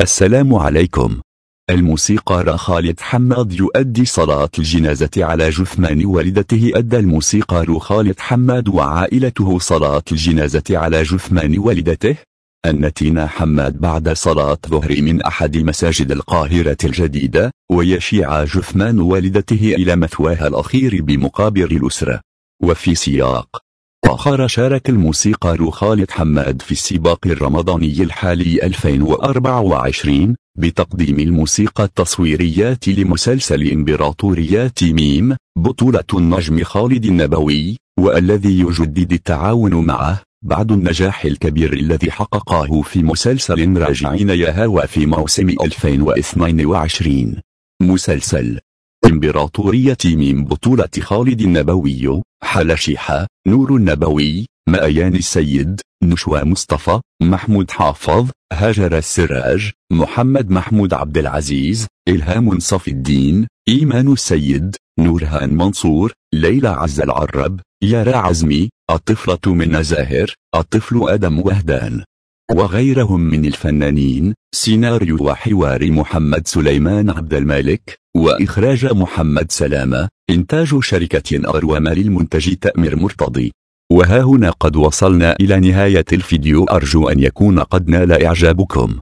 السلام عليكم الموسيقار خالد حماد يؤدي صلاة الجنازة على جثمان والدته أدى الموسيقار خالد حماد وعائلته صلاة الجنازة على جثمان والدته النتينة حماد بعد صلاة ظهر من أحد مساجد القاهرة الجديدة ويشيع جثمان والدته إلى مثواها الأخير بمقابر الأسرة وفي سياق آخر شارك الموسيقار خالد حماد في السباق الرمضاني الحالي 2024 بتقديم الموسيقى التصويرية لمسلسل إمبراطوريات ميم بطولة النجم خالد النبوي والذي يجدد التعاون معه بعد النجاح الكبير الذي حققه في مسلسل راجعين يا هوى في موسم 2022 مسلسل إمبراطورية ميم بطولة خالد النبوي حال شيحة نور النبوي مأيان السيد نشوى مصطفى محمود حافظ هاجر السراج محمد محمود عبد العزيز إلهام صف الدين إيمان السيد نورهان منصور ليلى عز العرب يارا عزمي الطفلة من زاهر الطفل أدم وهدان وغيرهم من الفنانين سيناريو وحوار محمد سليمان عبد الملك وإخراج محمد سلامة إنتاج شركة أروام للمنتج تأمر مرتضي وها هنا قد وصلنا إلى نهاية الفيديو أرجو أن يكون قد نال إعجابكم